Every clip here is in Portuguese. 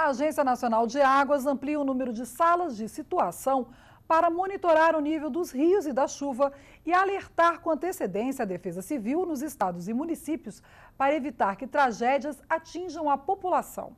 a Agência Nacional de Águas amplia o número de salas de situação para monitorar o nível dos rios e da chuva e alertar com antecedência a Defesa Civil nos estados e municípios para evitar que tragédias atinjam a população.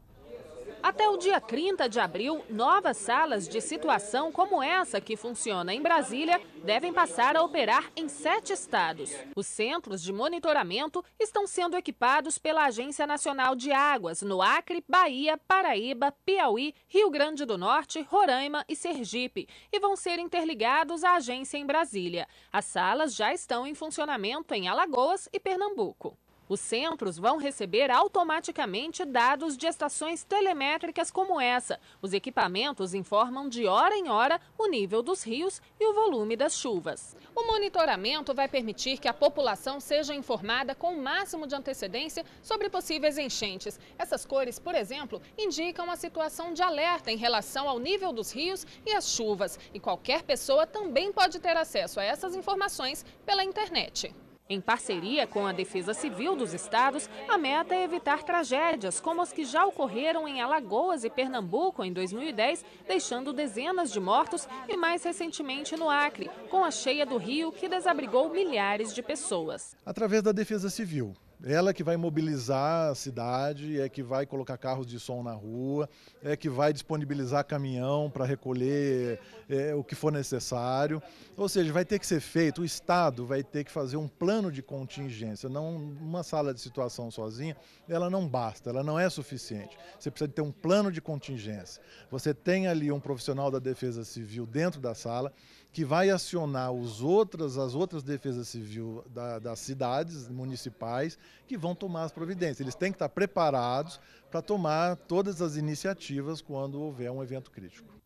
Até o dia 30 de abril, novas salas de situação como essa que funciona em Brasília devem passar a operar em sete estados. Os centros de monitoramento estão sendo equipados pela Agência Nacional de Águas no Acre, Bahia, Paraíba, Piauí, Rio Grande do Norte, Roraima e Sergipe e vão ser interligados à agência em Brasília. As salas já estão em funcionamento em Alagoas e Pernambuco. Os centros vão receber automaticamente dados de estações telemétricas como essa. Os equipamentos informam de hora em hora o nível dos rios e o volume das chuvas. O monitoramento vai permitir que a população seja informada com o máximo de antecedência sobre possíveis enchentes. Essas cores, por exemplo, indicam a situação de alerta em relação ao nível dos rios e as chuvas. E qualquer pessoa também pode ter acesso a essas informações pela internet. Em parceria com a Defesa Civil dos estados, a meta é evitar tragédias como as que já ocorreram em Alagoas e Pernambuco em 2010, deixando dezenas de mortos e mais recentemente no Acre, com a cheia do rio que desabrigou milhares de pessoas. Através da Defesa Civil, ela é que vai mobilizar a cidade, é que vai colocar carros de som na rua, é que vai disponibilizar caminhão para recolher é, o que for necessário. Ou seja, vai ter que ser feito, o Estado vai ter que fazer um plano de contingência. Não uma sala de situação sozinha, ela não basta, ela não é suficiente. Você precisa ter um plano de contingência. Você tem ali um profissional da defesa civil dentro da sala que vai acionar os outras, as outras defesas civil da, das cidades municipais que vão tomar as providências. Eles têm que estar preparados para tomar todas as iniciativas quando houver um evento crítico.